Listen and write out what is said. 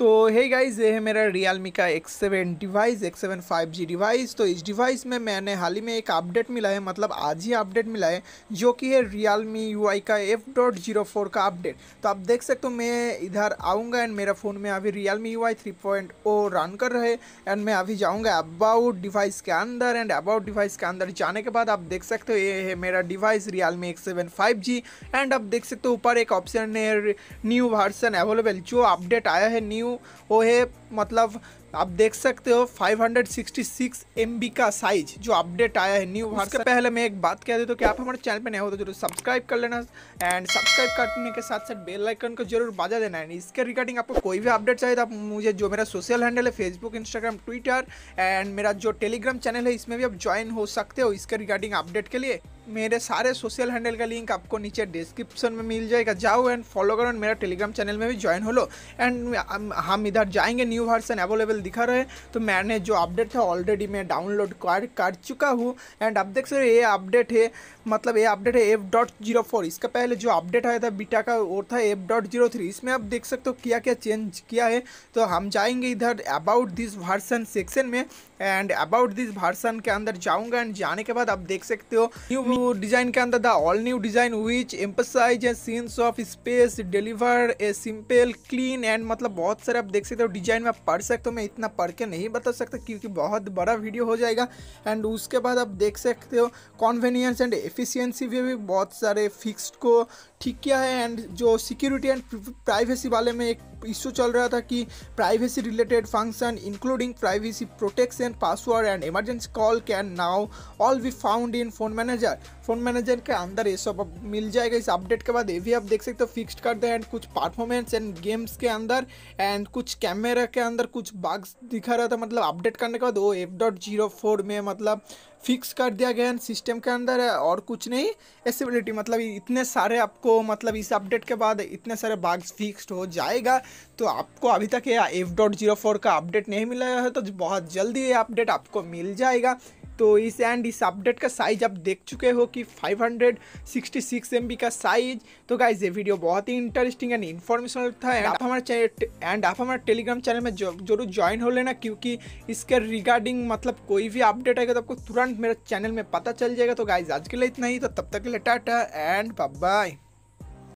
तो hey guys ये है मेरा रियल मी का X seven device X seven five G device तो इस डिवाइस में मैंने हाल ही में एक अपडेट मिला है मतलब आज ही अपडेट मिला है जो कि है रियल मी यू आई का एफ डॉट जीरो फोर का अपडेट तो आप देख सकते हो मैं इधर आऊँगा एंड मेरा फ़ोन में अभी Realme U I three point O run कर रहे एंड मैं अभी जाऊँगा अबाउट डिवाइस के अंदर एंड अबाउट डिवाइस के अंदर जाने के बाद आप देख सकते हो ये है मेरा device Realme X seven five G and आप देख सकते हो ऊपर एक ऑप्शन है न्यू वर्सन अवेलेबल जो अपडेट आया है न्यू वो है मतलब आप देख सकते हो 566 MB का साइज जो अपडेट आया है न्यू वर्सन पहले मैं एक बात कह देता तो कि आप हमारे चैनल पे नए हो तो जरूर सब्सक्राइब कर लेना एंड सब्सक्राइब करने के साथ साथ बेल आइकन को जरूर बजा देना एंड इसके रिगार्डिंग आपको कोई भी अपडेट चाहिए तो आप मुझे जो मेरा सोशल हैंडल है फेसबुक इंस्टाग्राम ट्विटर एंड मेरा जो टेलीग्राम चैनल है इसमें भी आप ज्वाइन हो सकते हो इसके रिगार्डिंग अपडेट के लिए मेरे सारे सोशल हैंडल का लिंक आपको नीचे डिस्क्रिप्शन में मिल जाएगा जाओ एंड फॉलो करो एंड मेरा टेलीग्राम चैनल में भी ज्वाइन हो लो एंड हम इधर जाएंगे न्यू वर्सन अवेलेबल लेवल दिखा रहा है तो मैंने जो अपडेट था ऑलरेडी मैं डाउनलोड कर कर चुका हूँ एंड आप देख सकते ये अपडेट है मतलब ये अपडेट है एफ डॉट जीरो फोर इसका पहले जो अपडेट आया था बीटा का वो था एफ डॉट जीरो थ्री इसमें आप देख सकते हो क्या क्या चेंज किया है तो हम जाएंगे इधर अबाउट दिस वर्सन सेक्शन में एंड अबाउट दिस वर्सन के अंदर जाऊंगा एंड जाने के बाद आप देख सकते हो न्यू डिजाइन के अंदर the all new design which emphasizes and sense of space deliver a simple clean and मतलब बहुत सारे आप देख सकते हो डिजाइन में पढ़ सकते हो मैं इतना पढ़ के नहीं बता सकता क्योंकि बहुत बड़ा वीडियो हो जाएगा एंड उसके बाद आप देख सकते हो कॉन्वीनियंस एंड एफिशिएंसी भी, भी बहुत सारे फिक्स्ड को ठीक किया है एंड जो सिक्योरिटी एंड प्राइवेसी वाले में एक इशू चल रहा था कि privacy related function including privacy protection and password and emergency call can now all be found in phone manager phone manager के अंदर ये सब अब मिल जाएगा इस अपडेट के बाद ये भी आप देख सकते हो फिक्स्ड कर दें एंड कुछ परफॉर्मेंस एंड गेम्स के अंदर एंड कुछ कैमरा के अंदर कुछ बग्स दिखा रहा था मतलब अपडेट करने के बाद वो एफ डॉट में मतलब फिक्स कर दिया गया है सिस्टम के अंदर और कुछ नहीं एसिबिलिटी मतलब इतने सारे आपको मतलब इस अपडेट के बाद इतने सारे बाग्स फिक्स्ड हो जाएगा तो आपको अभी तक ये एफ डॉट जीरो फोर का अपडेट नहीं मिला है तो बहुत जल्दी ये अपडेट आपको मिल जाएगा तो इस एंड इस अपडेट का साइज आप देख चुके हो कि 566 एमबी का साइज तो गाइज ये वीडियो बहुत ही इंटरेस्टिंग एंड इन्फॉर्मेशनल था एंड आप हमारे चैनल एंड आप हमारे टेलीग्राम चैनल में जरूर ज्वाइन हो लेना क्योंकि इसके रिगार्डिंग मतलब कोई भी अपडेट आएगा तो आपको तुरंत मेरे चैनल में पता चल जाएगा तो गाइज आज के लिए इतना ही तो तब तक के लिए टाटा एंड बाय